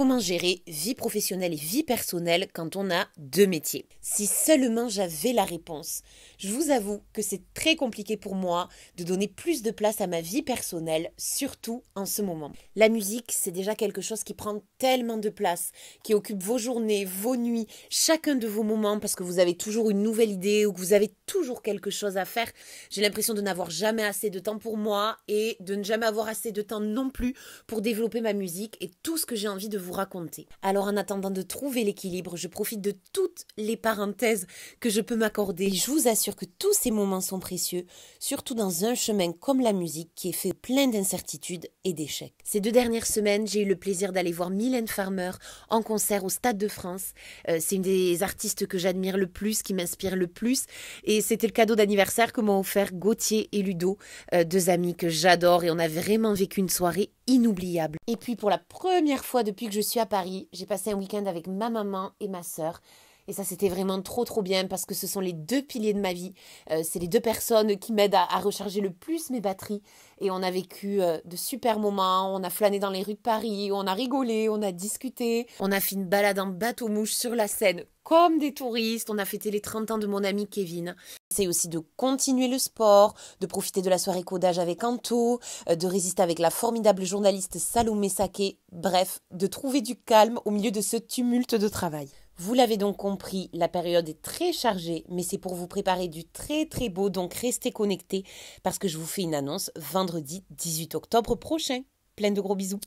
Comment gérer vie professionnelle et vie personnelle quand on a deux métiers Si seulement j'avais la réponse. Je vous avoue que c'est très compliqué pour moi de donner plus de place à ma vie personnelle, surtout en ce moment. La musique, c'est déjà quelque chose qui prend tellement de place, qui occupe vos journées, vos nuits, chacun de vos moments parce que vous avez toujours une nouvelle idée ou que vous avez toujours quelque chose à faire. J'ai l'impression de n'avoir jamais assez de temps pour moi et de ne jamais avoir assez de temps non plus pour développer ma musique et tout ce que j'ai envie de vous raconter. Alors en attendant de trouver l'équilibre, je profite de toutes les parenthèses que je peux m'accorder. je vous assure que tous ces moments sont précieux, surtout dans un chemin comme la musique qui est fait plein d'incertitudes et d'échecs. Ces deux dernières semaines, j'ai eu le plaisir d'aller voir Mylène Farmer en concert au Stade de France. Euh, c'est une des artistes que j'admire le plus, qui m'inspire le plus. Et c'était le cadeau d'anniversaire que m'ont offert Gauthier et Ludo, euh, deux amis que j'adore. Et on a vraiment vécu une soirée inoubliable. Et puis pour la première fois depuis que je je suis à Paris, j'ai passé un week-end avec ma maman et ma sœur. Et ça, c'était vraiment trop, trop bien parce que ce sont les deux piliers de ma vie. Euh, c'est les deux personnes qui m'aident à, recharger le plus mes batteries. Et on a vécu euh, de super moments. On a flâné dans les rues de Paris, on a rigolé, on a discuté, on a fait une balade en bateau-mouche sur la Seine comme des touristes. On a fêté les 30 ans de mon ami Kevin. C'est aussi de continuer le sport, de profiter de la soirée codage avec Anto, euh, de résister avec la formidable journaliste Salomé Sake. Bref, de trouver du calme au milieu de ce tumulte de travail. Vous l'avez donc compris, la période est très chargée, mais c'est pour vous préparer du très très beau, donc restez connectés parce que je vous fais une annonce vendredi 18 octobre prochain. Plein de gros bisous.